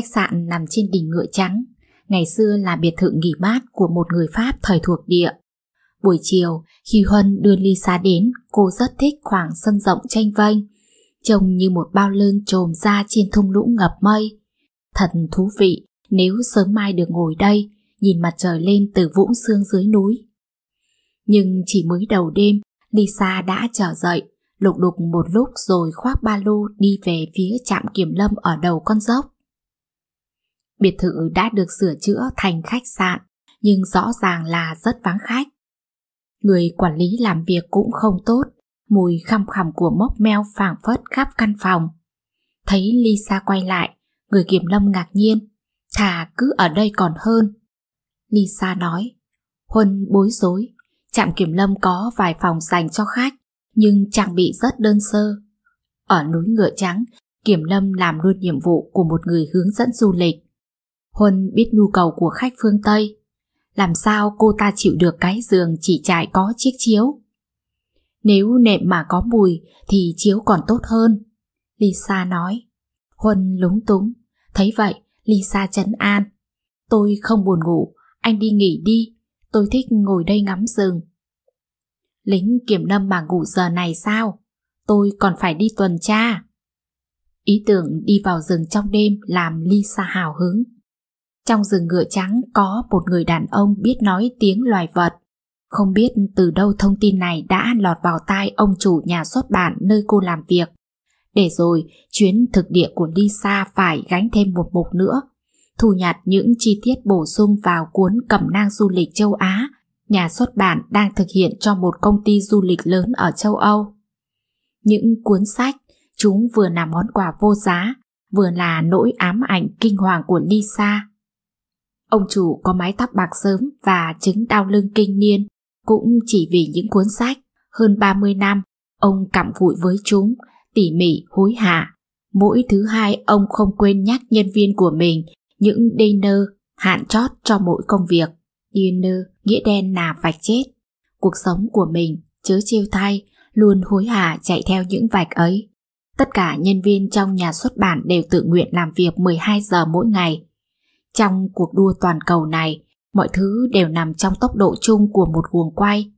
khách sạn nằm trên đỉnh ngựa trắng, ngày xưa là biệt thự nghỉ mát của một người Pháp thời thuộc địa. Buổi chiều, khi Huân đưa Lisa đến, cô rất thích khoảng sân rộng tranh vênh, trông như một bao lơn trồm ra trên thung lũng ngập mây. Thật thú vị nếu sớm mai được ngồi đây, nhìn mặt trời lên từ vũng sương dưới núi. Nhưng chỉ mới đầu đêm, Lisa đã trở dậy, lục đục một lúc rồi khoác ba lô đi về phía trạm kiểm lâm ở đầu con dốc. Biệt thự đã được sửa chữa thành khách sạn, nhưng rõ ràng là rất vắng khách. Người quản lý làm việc cũng không tốt, mùi khăm khằm của mốc meo phảng phất khắp căn phòng. Thấy Lisa quay lại, người kiểm lâm ngạc nhiên, thà cứ ở đây còn hơn. Lisa nói, Huân bối rối, trạm kiểm lâm có vài phòng dành cho khách, nhưng trang bị rất đơn sơ. Ở núi Ngựa Trắng, kiểm lâm làm luôn nhiệm vụ của một người hướng dẫn du lịch. Huân biết nhu cầu của khách phương Tây. Làm sao cô ta chịu được cái giường chỉ trải có chiếc chiếu? Nếu nệm mà có mùi thì chiếu còn tốt hơn. Lisa nói. Huân lúng túng. Thấy vậy, Lisa chấn an. Tôi không buồn ngủ, anh đi nghỉ đi. Tôi thích ngồi đây ngắm rừng. Lính kiểm lâm mà ngủ giờ này sao? Tôi còn phải đi tuần tra. Ý tưởng đi vào rừng trong đêm làm Lisa hào hứng. Trong rừng ngựa trắng có một người đàn ông biết nói tiếng loài vật. Không biết từ đâu thông tin này đã lọt vào tai ông chủ nhà xuất bản nơi cô làm việc. Để rồi, chuyến thực địa của Lisa phải gánh thêm một mục nữa. Thu nhặt những chi tiết bổ sung vào cuốn cẩm nang du lịch châu Á, nhà xuất bản đang thực hiện cho một công ty du lịch lớn ở châu Âu. Những cuốn sách, chúng vừa là món quà vô giá, vừa là nỗi ám ảnh kinh hoàng của Lisa Ông chủ có mái tóc bạc sớm và chứng đau lưng kinh niên cũng chỉ vì những cuốn sách. Hơn 30 năm, ông cặm vụi với chúng, tỉ mỉ, hối hả. Mỗi thứ hai ông không quên nhắc nhân viên của mình những dinner hạn chót cho mỗi công việc. Dinner nghĩa đen là vạch chết. Cuộc sống của mình, chớ chiêu thay, luôn hối hả chạy theo những vạch ấy. Tất cả nhân viên trong nhà xuất bản đều tự nguyện làm việc 12 giờ mỗi ngày, trong cuộc đua toàn cầu này, mọi thứ đều nằm trong tốc độ chung của một guồng quay.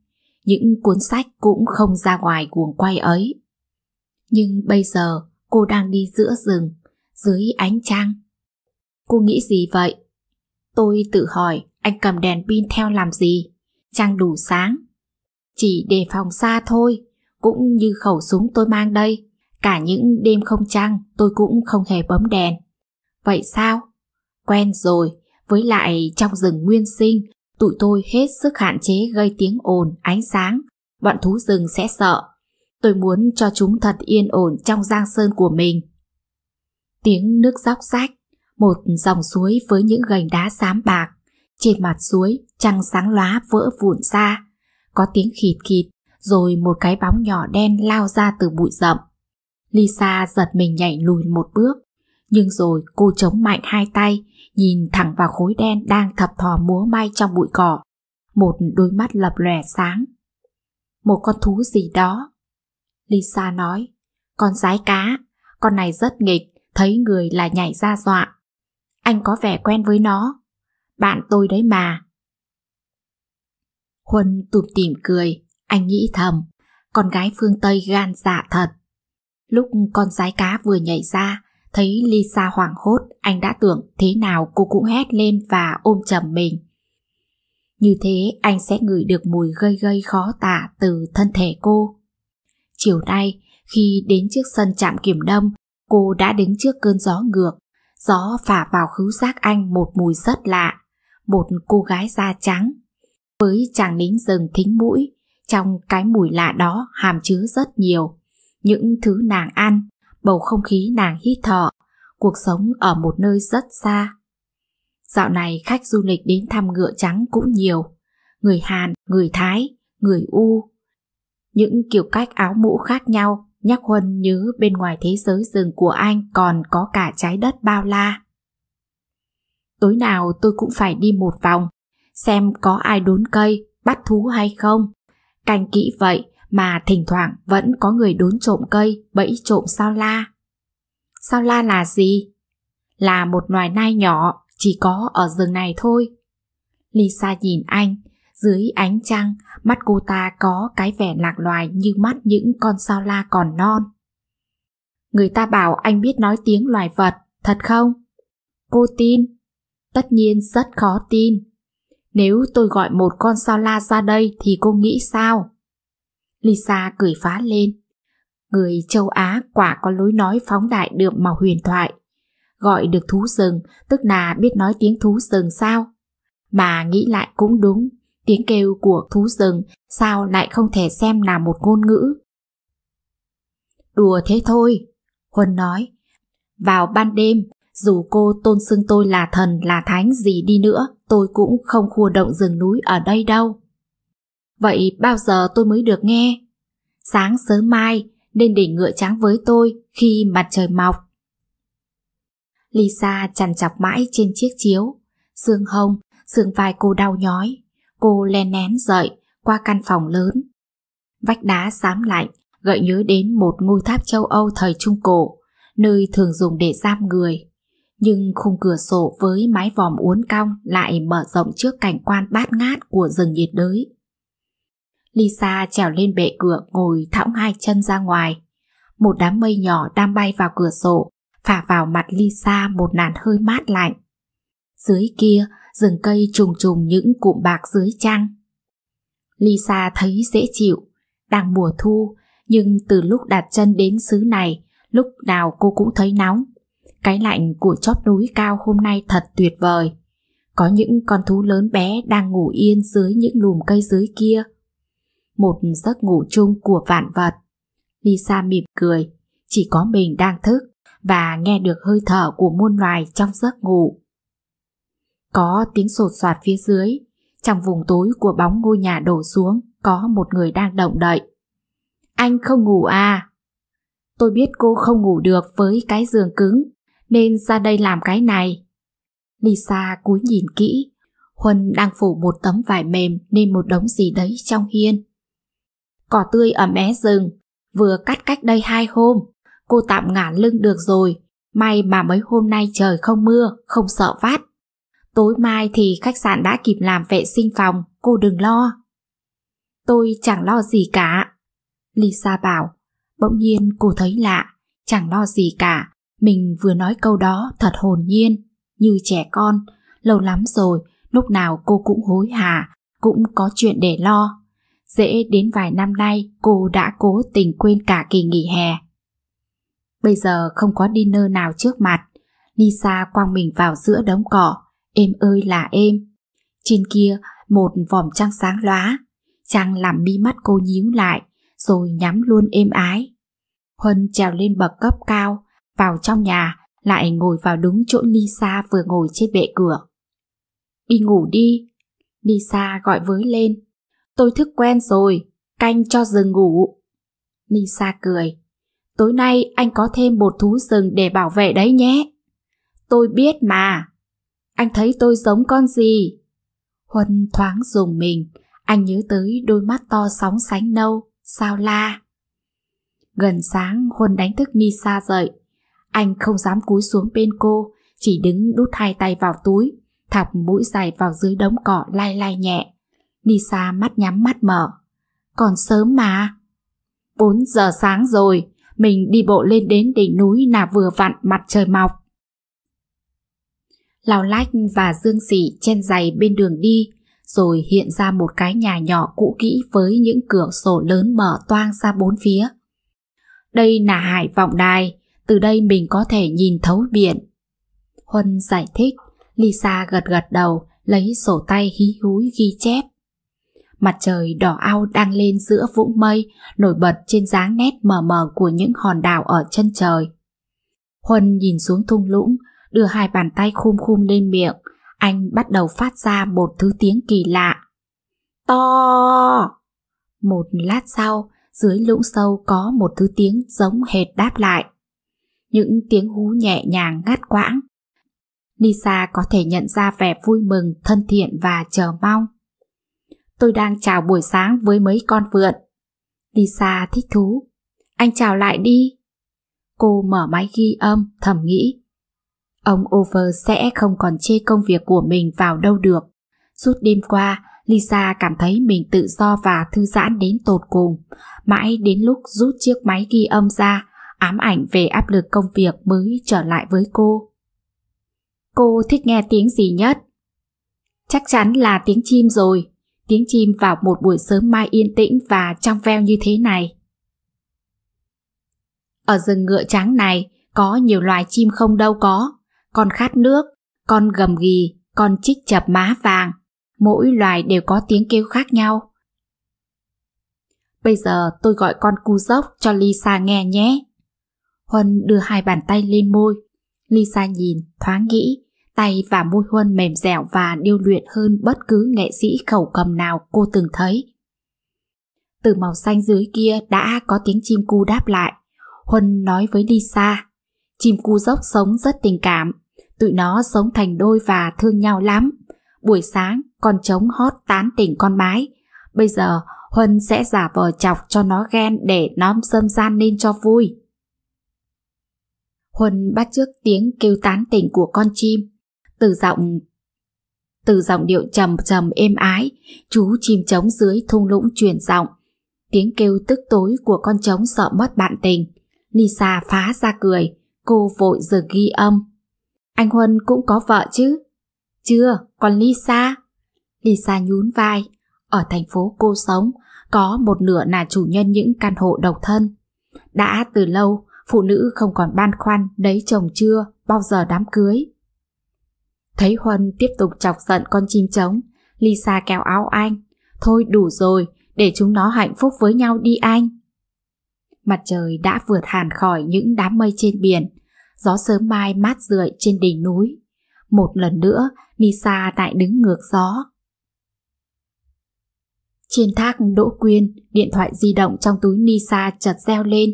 Những cuốn sách cũng không ra ngoài guồng quay ấy. Nhưng bây giờ, cô đang đi giữa rừng, dưới ánh trăng. Cô nghĩ gì vậy? Tôi tự hỏi anh cầm đèn pin theo làm gì? Trăng đủ sáng. Chỉ để phòng xa thôi, cũng như khẩu súng tôi mang đây. Cả những đêm không trăng tôi cũng không hề bấm đèn. Vậy sao? Quen rồi, với lại trong rừng nguyên sinh, tụi tôi hết sức hạn chế gây tiếng ồn, ánh sáng. Bọn thú rừng sẽ sợ. Tôi muốn cho chúng thật yên ổn trong giang sơn của mình. Tiếng nước róc rách, một dòng suối với những gành đá xám bạc. Trên mặt suối, trăng sáng lóa vỡ vụn ra. Có tiếng khịt khịt, rồi một cái bóng nhỏ đen lao ra từ bụi rậm. Lisa giật mình nhảy lùi một bước, nhưng rồi cô chống mạnh hai tay, nhìn thẳng vào khối đen đang thập thò múa may trong bụi cỏ. Một đôi mắt lập lòe sáng. Một con thú gì đó. Lisa nói, con rái cá, con này rất nghịch, thấy người là nhảy ra dọa. Anh có vẻ quen với nó. Bạn tôi đấy mà. Huân tụm tỉm cười, anh nghĩ thầm, con gái phương Tây gan dạ thật. Lúc con rái cá vừa nhảy ra, Thấy Lisa hoảng hốt, anh đã tưởng thế nào cô cũng hét lên và ôm chầm mình. Như thế anh sẽ ngửi được mùi gây gây khó tả từ thân thể cô. Chiều nay, khi đến trước sân trạm kiểm đông, cô đã đứng trước cơn gió ngược. Gió phả vào khứu giác anh một mùi rất lạ, một cô gái da trắng. Với chàng lính rừng thính mũi, trong cái mùi lạ đó hàm chứa rất nhiều. Những thứ nàng ăn, bầu không khí nàng hít thọ, cuộc sống ở một nơi rất xa. Dạo này khách du lịch đến thăm ngựa trắng cũng nhiều, người Hàn, người Thái, người U. Những kiểu cách áo mũ khác nhau, nhắc Huân nhớ bên ngoài thế giới rừng của anh còn có cả trái đất bao la. Tối nào tôi cũng phải đi một vòng, xem có ai đốn cây, bắt thú hay không. Canh kỹ vậy mà thỉnh thoảng vẫn có người đốn trộm cây, bẫy trộm sao la. Sao la là gì? Là một loài nai nhỏ, chỉ có ở rừng này thôi. Lisa nhìn anh, dưới ánh trăng, mắt cô ta có cái vẻ lạc loài như mắt những con sao la còn non. Người ta bảo anh biết nói tiếng loài vật, thật không? Cô tin. Tất nhiên rất khó tin. Nếu tôi gọi một con sao la ra đây thì cô nghĩ sao? Lisa cười phá lên. Người châu Á quả có lối nói phóng đại được màu huyền thoại. Gọi được thú rừng, tức là biết nói tiếng thú rừng sao? Mà nghĩ lại cũng đúng, tiếng kêu của thú rừng sao lại không thể xem là một ngôn ngữ. Đùa thế thôi, Huân nói. Vào ban đêm, dù cô tôn xưng tôi là thần là thánh gì đi nữa, tôi cũng không khu động rừng núi ở đây đâu. Vậy bao giờ tôi mới được nghe? Sáng sớm mai nên để ngựa trắng với tôi khi mặt trời mọc. Lisa chằn chọc mãi trên chiếc chiếu. Xương hông, xương vai cô đau nhói. Cô len nén dậy qua căn phòng lớn. Vách đá xám lạnh gợi nhớ đến một ngôi tháp châu Âu thời Trung Cổ, nơi thường dùng để giam người. Nhưng khung cửa sổ với mái vòm uốn cong lại mở rộng trước cảnh quan bát ngát của rừng nhiệt đới. Lisa trèo lên bệ cửa ngồi thõng hai chân ra ngoài. Một đám mây nhỏ đang bay vào cửa sổ, phả vào mặt Lisa một làn hơi mát lạnh. Dưới kia, rừng cây trùng trùng những cụm bạc dưới trăng. Lisa thấy dễ chịu, đang mùa thu, nhưng từ lúc đặt chân đến xứ này, lúc nào cô cũng thấy nóng. Cái lạnh của chóp núi cao hôm nay thật tuyệt vời. Có những con thú lớn bé đang ngủ yên dưới những lùm cây dưới kia, một giấc ngủ chung của vạn vật. Lisa mỉm cười, chỉ có mình đang thức và nghe được hơi thở của muôn loài trong giấc ngủ. Có tiếng sột soạt phía dưới, trong vùng tối của bóng ngôi nhà đổ xuống có một người đang động đậy. Anh không ngủ à? Tôi biết cô không ngủ được với cái giường cứng, nên ra đây làm cái này. Lisa cúi nhìn kỹ, Huân đang phủ một tấm vải mềm nên một đống gì đấy trong hiên cỏ tươi ở mé rừng, vừa cắt cách đây hai hôm, cô tạm ngản lưng được rồi, may mà mấy hôm nay trời không mưa, không sợ vát. Tối mai thì khách sạn đã kịp làm vệ sinh phòng, cô đừng lo. Tôi chẳng lo gì cả. Lisa bảo, bỗng nhiên cô thấy lạ, chẳng lo gì cả. Mình vừa nói câu đó thật hồn nhiên, như trẻ con, lâu lắm rồi, lúc nào cô cũng hối hả, cũng có chuyện để lo dễ đến vài năm nay cô đã cố tình quên cả kỳ nghỉ hè. Bây giờ không có dinner nào trước mặt, Lisa quăng mình vào giữa đống cỏ, êm ơi là êm. Trên kia một vòm trăng sáng lóa, trăng làm mi mắt cô nhíu lại, rồi nhắm luôn êm ái. Huân trèo lên bậc cấp cao, vào trong nhà, lại ngồi vào đúng chỗ Lisa vừa ngồi trên bệ cửa. Đi ngủ đi, Lisa gọi với lên. Tôi thức quen rồi, canh cho rừng ngủ. Lisa cười. Tối nay anh có thêm một thú rừng để bảo vệ đấy nhé. Tôi biết mà. Anh thấy tôi giống con gì? Huân thoáng dùng mình, anh nhớ tới đôi mắt to sóng sánh nâu, sao la. Gần sáng Huân đánh thức Nisa dậy. Anh không dám cúi xuống bên cô, chỉ đứng đút hai tay vào túi, thọc mũi dài vào dưới đống cỏ lai lai nhẹ. Nisa mắt nhắm mắt mở. Còn sớm mà. 4 giờ sáng rồi, mình đi bộ lên đến đỉnh núi là vừa vặn mặt trời mọc. Lào lách và dương sỉ chen giày bên đường đi, rồi hiện ra một cái nhà nhỏ cũ kỹ với những cửa sổ lớn mở toang ra bốn phía. Đây là hải vọng đài, từ đây mình có thể nhìn thấu biển. Huân giải thích, Lisa gật gật đầu, lấy sổ tay hí húi ghi chép. Mặt trời đỏ ao đang lên giữa vũng mây, nổi bật trên dáng nét mờ mờ của những hòn đảo ở chân trời. Huân nhìn xuống thung lũng, đưa hai bàn tay khum khum lên miệng, anh bắt đầu phát ra một thứ tiếng kỳ lạ. To! Một lát sau, dưới lũng sâu có một thứ tiếng giống hệt đáp lại. Những tiếng hú nhẹ nhàng ngắt quãng. Lisa có thể nhận ra vẻ vui mừng, thân thiện và chờ mong tôi đang chào buổi sáng với mấy con vượn. Lisa thích thú. Anh chào lại đi. Cô mở máy ghi âm, thầm nghĩ. Ông Over sẽ không còn chê công việc của mình vào đâu được. Suốt đêm qua, Lisa cảm thấy mình tự do và thư giãn đến tột cùng. Mãi đến lúc rút chiếc máy ghi âm ra, ám ảnh về áp lực công việc mới trở lại với cô. Cô thích nghe tiếng gì nhất? Chắc chắn là tiếng chim rồi tiếng chim vào một buổi sớm mai yên tĩnh và trong veo như thế này. Ở rừng ngựa trắng này có nhiều loài chim không đâu có, con khát nước, con gầm gì, con chích chập má vàng, mỗi loài đều có tiếng kêu khác nhau. Bây giờ tôi gọi con cu dốc cho Lisa nghe nhé. Huân đưa hai bàn tay lên môi. Lisa nhìn, thoáng nghĩ, tay và môi huân mềm dẻo và điêu luyện hơn bất cứ nghệ sĩ khẩu cầm nào cô từng thấy. Từ màu xanh dưới kia đã có tiếng chim cu đáp lại. Huân nói với Lisa, chim cu dốc sống rất tình cảm, tụi nó sống thành đôi và thương nhau lắm. Buổi sáng, con trống hót tán tỉnh con mái. Bây giờ, Huân sẽ giả vờ chọc cho nó ghen để nó dâm gian nên cho vui. Huân bắt trước tiếng kêu tán tỉnh của con chim, từ giọng từ giọng điệu trầm trầm êm ái, chú chim trống dưới thung lũng truyền giọng. Tiếng kêu tức tối của con trống sợ mất bạn tình. Lisa phá ra cười, cô vội dừng ghi âm. Anh Huân cũng có vợ chứ? Chưa, còn Lisa. Lisa nhún vai, ở thành phố cô sống, có một nửa là chủ nhân những căn hộ độc thân. Đã từ lâu, phụ nữ không còn băn khoăn đấy chồng chưa, bao giờ đám cưới. Thấy Huân tiếp tục chọc giận con chim trống, Lisa kéo áo anh. Thôi đủ rồi, để chúng nó hạnh phúc với nhau đi anh. Mặt trời đã vượt hàn khỏi những đám mây trên biển, gió sớm mai mát rượi trên đỉnh núi. Một lần nữa, Lisa lại đứng ngược gió. Trên thác Đỗ Quyên, điện thoại di động trong túi Lisa chợt reo lên.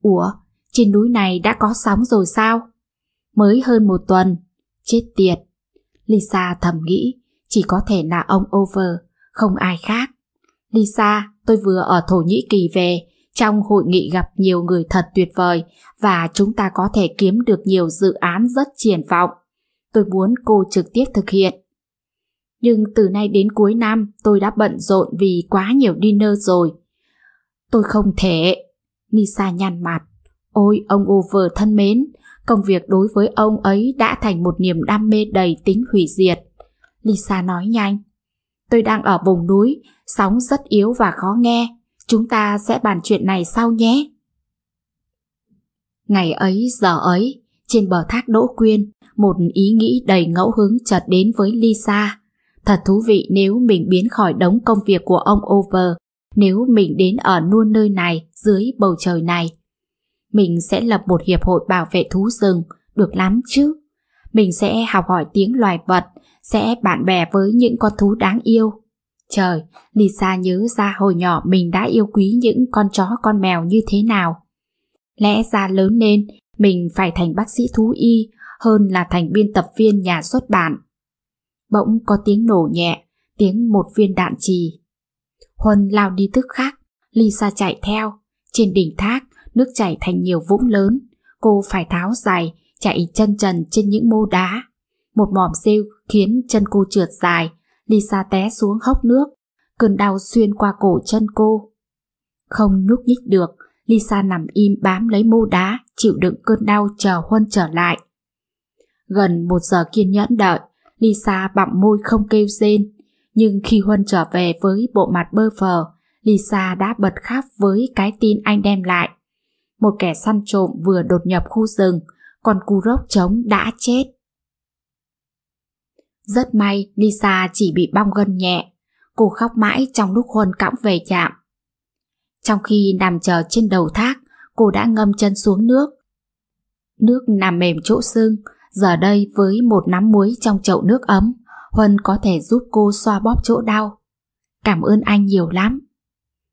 Ủa, trên núi này đã có sóng rồi sao? Mới hơn một tuần. Chết tiệt, Lisa thầm nghĩ, chỉ có thể là ông Over, không ai khác. Lisa, tôi vừa ở Thổ Nhĩ Kỳ về, trong hội nghị gặp nhiều người thật tuyệt vời và chúng ta có thể kiếm được nhiều dự án rất triển vọng. Tôi muốn cô trực tiếp thực hiện. Nhưng từ nay đến cuối năm tôi đã bận rộn vì quá nhiều dinner rồi. Tôi không thể. Lisa nhăn mặt. Ôi ông Over thân mến, Công việc đối với ông ấy đã thành một niềm đam mê đầy tính hủy diệt. Lisa nói nhanh. Tôi đang ở vùng núi, sóng rất yếu và khó nghe. Chúng ta sẽ bàn chuyện này sau nhé. Ngày ấy, giờ ấy, trên bờ thác Đỗ Quyên, một ý nghĩ đầy ngẫu hứng chợt đến với Lisa. Thật thú vị nếu mình biến khỏi đống công việc của ông Over, nếu mình đến ở luôn nơi này, dưới bầu trời này. Mình sẽ lập một hiệp hội bảo vệ thú rừng, được lắm chứ. Mình sẽ học hỏi tiếng loài vật, sẽ bạn bè với những con thú đáng yêu. Trời, Lisa nhớ ra hồi nhỏ mình đã yêu quý những con chó con mèo như thế nào. Lẽ ra lớn lên, mình phải thành bác sĩ thú y hơn là thành biên tập viên nhà xuất bản. Bỗng có tiếng nổ nhẹ, tiếng một viên đạn trì. Huân lao đi tức khắc, Lisa chạy theo. Trên đỉnh thác, nước chảy thành nhiều vũng lớn, cô phải tháo giày, chạy chân trần trên những mô đá. Một mỏm rêu khiến chân cô trượt dài, Lisa té xuống hốc nước, cơn đau xuyên qua cổ chân cô. Không nhúc nhích được, Lisa nằm im bám lấy mô đá, chịu đựng cơn đau chờ Huân trở lại. Gần một giờ kiên nhẫn đợi, Lisa bặm môi không kêu rên. Nhưng khi Huân trở về với bộ mặt bơ phờ, Lisa đã bật khóc với cái tin anh đem lại một kẻ săn trộm vừa đột nhập khu rừng, còn cú rốc trống đã chết. Rất may Lisa chỉ bị bong gân nhẹ, cô khóc mãi trong lúc Huân cõng về chạm. Trong khi nằm chờ trên đầu thác, cô đã ngâm chân xuống nước. Nước nằm mềm chỗ xương, giờ đây với một nắm muối trong chậu nước ấm, Huân có thể giúp cô xoa bóp chỗ đau. Cảm ơn anh nhiều lắm.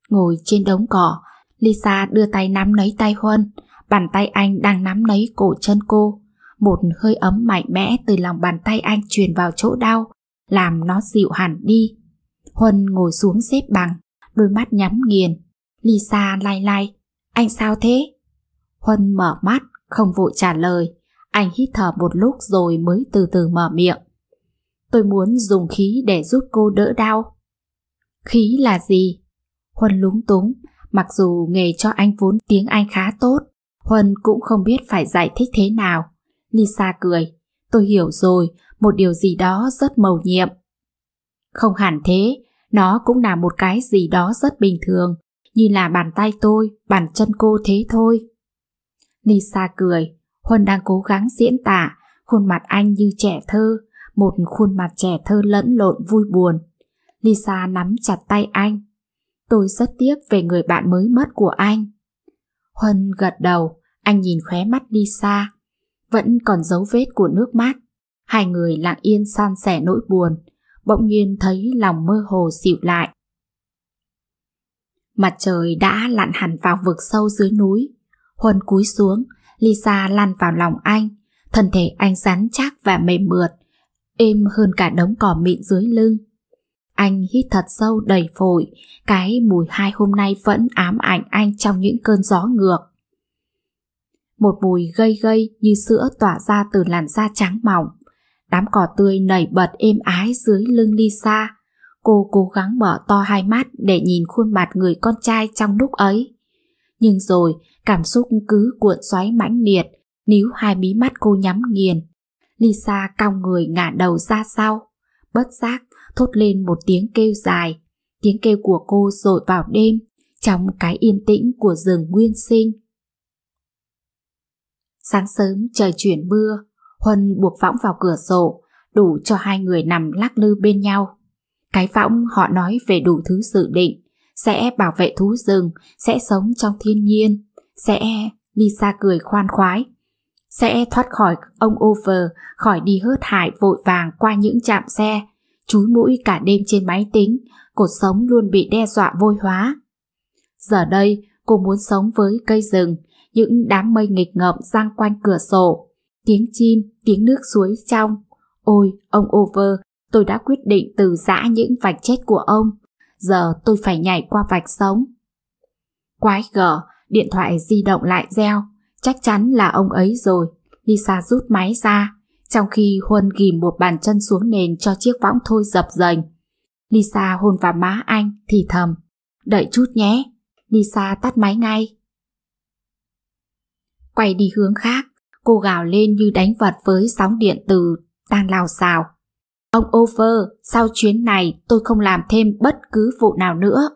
Ngồi trên đống cỏ, Lisa đưa tay nắm lấy tay Huân, bàn tay anh đang nắm lấy cổ chân cô. Một hơi ấm mạnh mẽ từ lòng bàn tay anh truyền vào chỗ đau, làm nó dịu hẳn đi. Huân ngồi xuống xếp bằng, đôi mắt nhắm nghiền. Lisa lai lai, anh sao thế? Huân mở mắt, không vội trả lời. Anh hít thở một lúc rồi mới từ từ mở miệng. Tôi muốn dùng khí để giúp cô đỡ đau. Khí là gì? Huân lúng túng, Mặc dù nghề cho anh vốn tiếng Anh khá tốt, Huân cũng không biết phải giải thích thế nào. Lisa cười, tôi hiểu rồi, một điều gì đó rất mầu nhiệm. Không hẳn thế, nó cũng là một cái gì đó rất bình thường, như là bàn tay tôi, bàn chân cô thế thôi. Lisa cười, Huân đang cố gắng diễn tả, khuôn mặt anh như trẻ thơ, một khuôn mặt trẻ thơ lẫn lộn vui buồn. Lisa nắm chặt tay anh, Tôi rất tiếc về người bạn mới mất của anh. Huân gật đầu, anh nhìn khóe mắt đi xa. Vẫn còn dấu vết của nước mắt. Hai người lặng yên san sẻ nỗi buồn, bỗng nhiên thấy lòng mơ hồ dịu lại. Mặt trời đã lặn hẳn vào vực sâu dưới núi. Huân cúi xuống, Lisa lăn vào lòng anh. Thân thể anh rắn chắc và mềm mượt, êm hơn cả đống cỏ mịn dưới lưng. Anh hít thật sâu đầy phổi, cái mùi hai hôm nay vẫn ám ảnh anh trong những cơn gió ngược. Một mùi gây gây như sữa tỏa ra từ làn da trắng mỏng. Đám cỏ tươi nảy bật êm ái dưới lưng Lisa. Cô cố gắng mở to hai mắt để nhìn khuôn mặt người con trai trong lúc ấy. Nhưng rồi, cảm xúc cứ cuộn xoáy mãnh liệt, níu hai mí mắt cô nhắm nghiền. Lisa cong người ngả đầu ra sau, bất giác thốt lên một tiếng kêu dài. Tiếng kêu của cô dội vào đêm, trong cái yên tĩnh của rừng nguyên sinh. Sáng sớm trời chuyển mưa, Huân buộc võng vào cửa sổ, đủ cho hai người nằm lắc lư bên nhau. Cái võng họ nói về đủ thứ dự định, sẽ bảo vệ thú rừng, sẽ sống trong thiên nhiên, sẽ... Lisa cười khoan khoái. Sẽ thoát khỏi ông over, khỏi đi hớt hải vội vàng qua những trạm xe, chúi mũi cả đêm trên máy tính, cuộc sống luôn bị đe dọa vôi hóa. Giờ đây, cô muốn sống với cây rừng, những đám mây nghịch ngợm giăng quanh cửa sổ, tiếng chim, tiếng nước suối trong. Ôi, ông Over, tôi đã quyết định từ giã những vạch chết của ông. Giờ tôi phải nhảy qua vạch sống. Quái gở, điện thoại di động lại reo. Chắc chắn là ông ấy rồi. Lisa rút máy ra trong khi Huân ghim một bàn chân xuống nền cho chiếc võng thôi dập dềnh. Lisa hôn vào má anh, thì thầm. Đợi chút nhé. Lisa tắt máy ngay. Quay đi hướng khác, cô gào lên như đánh vật với sóng điện từ đang lao xào. Ông Over, sau chuyến này tôi không làm thêm bất cứ vụ nào nữa.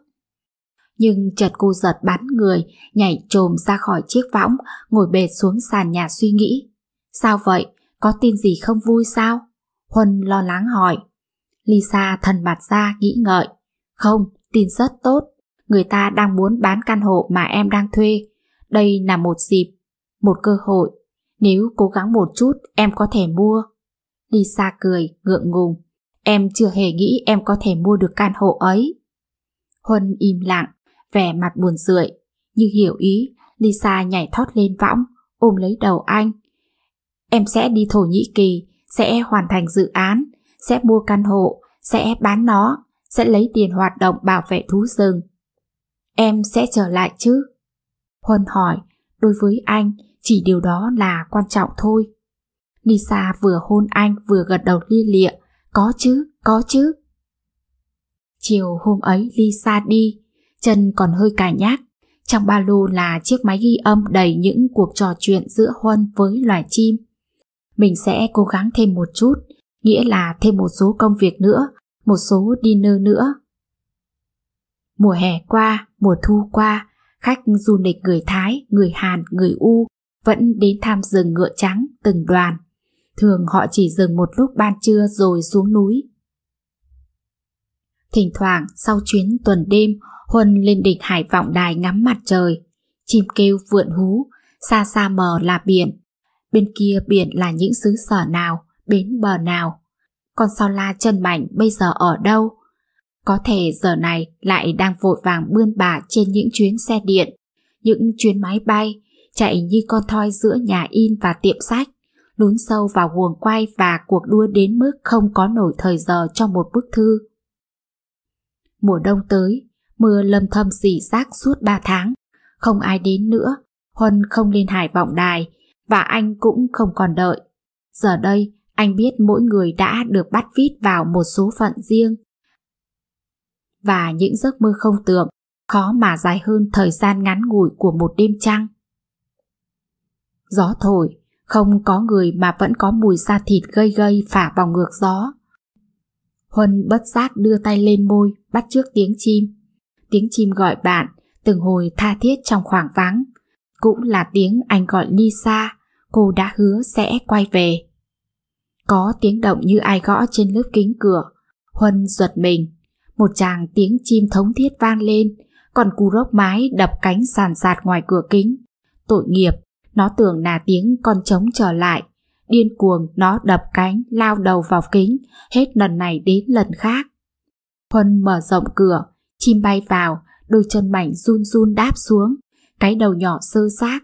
Nhưng chợt cô giật bắn người, nhảy trồm ra khỏi chiếc võng, ngồi bệt xuống sàn nhà suy nghĩ. Sao vậy? Có tin gì không vui sao? Huân lo lắng hỏi. Lisa thần mặt ra nghĩ ngợi. Không, tin rất tốt. Người ta đang muốn bán căn hộ mà em đang thuê. Đây là một dịp, một cơ hội. Nếu cố gắng một chút, em có thể mua. Lisa cười, ngượng ngùng. Em chưa hề nghĩ em có thể mua được căn hộ ấy. Huân im lặng, vẻ mặt buồn rười. Như hiểu ý, Lisa nhảy thoát lên võng, ôm lấy đầu anh, Em sẽ đi Thổ Nhĩ Kỳ, sẽ hoàn thành dự án, sẽ mua căn hộ, sẽ bán nó, sẽ lấy tiền hoạt động bảo vệ thú rừng. Em sẽ trở lại chứ? Huân hỏi, đối với anh, chỉ điều đó là quan trọng thôi. Lisa vừa hôn anh vừa gật đầu lia lịa, có chứ, có chứ. Chiều hôm ấy Lisa đi, chân còn hơi cà nhát Trong ba lô là chiếc máy ghi âm đầy những cuộc trò chuyện giữa Huân với loài chim. Mình sẽ cố gắng thêm một chút, nghĩa là thêm một số công việc nữa, một số dinner nữa. Mùa hè qua, mùa thu qua, khách du lịch người Thái, người Hàn, người U vẫn đến tham rừng ngựa trắng từng đoàn. Thường họ chỉ dừng một lúc ban trưa rồi xuống núi. Thỉnh thoảng sau chuyến tuần đêm, Huân lên đỉnh hải vọng đài ngắm mặt trời. Chim kêu vượn hú, xa xa mờ là biển, bên kia biển là những xứ sở nào, bến bờ nào. Còn sao la chân mảnh bây giờ ở đâu? Có thể giờ này lại đang vội vàng bươn bà trên những chuyến xe điện, những chuyến máy bay, chạy như con thoi giữa nhà in và tiệm sách, lún sâu vào guồng quay và cuộc đua đến mức không có nổi thời giờ cho một bức thư. Mùa đông tới, mưa lâm thâm dì rác suốt ba tháng, không ai đến nữa, Huân không lên hải vọng đài, và anh cũng không còn đợi. Giờ đây, anh biết mỗi người đã được bắt vít vào một số phận riêng. Và những giấc mơ không tưởng khó mà dài hơn thời gian ngắn ngủi của một đêm trăng. Gió thổi, không có người mà vẫn có mùi da thịt gây gây phả vào ngược gió. Huân bất giác đưa tay lên môi, bắt trước tiếng chim. Tiếng chim gọi bạn, từng hồi tha thiết trong khoảng vắng. Cũng là tiếng anh gọi Lisa, cô đã hứa sẽ quay về. Có tiếng động như ai gõ trên lớp kính cửa. Huân giật mình. Một chàng tiếng chim thống thiết vang lên, còn cú rốc mái đập cánh sàn sạt ngoài cửa kính. Tội nghiệp, nó tưởng là tiếng con trống trở lại. Điên cuồng nó đập cánh, lao đầu vào kính, hết lần này đến lần khác. Huân mở rộng cửa, chim bay vào, đôi chân mảnh run run đáp xuống, cái đầu nhỏ sơ xác.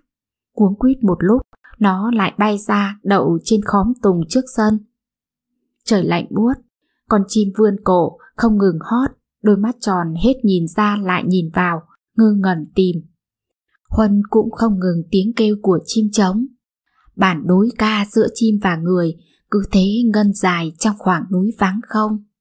Cuống quýt một lúc, nó lại bay ra đậu trên khóm tùng trước sân. Trời lạnh buốt, con chim vươn cổ, không ngừng hót, đôi mắt tròn hết nhìn ra lại nhìn vào, ngơ ngẩn tìm. Huân cũng không ngừng tiếng kêu của chim trống. Bản đối ca giữa chim và người cứ thế ngân dài trong khoảng núi vắng không.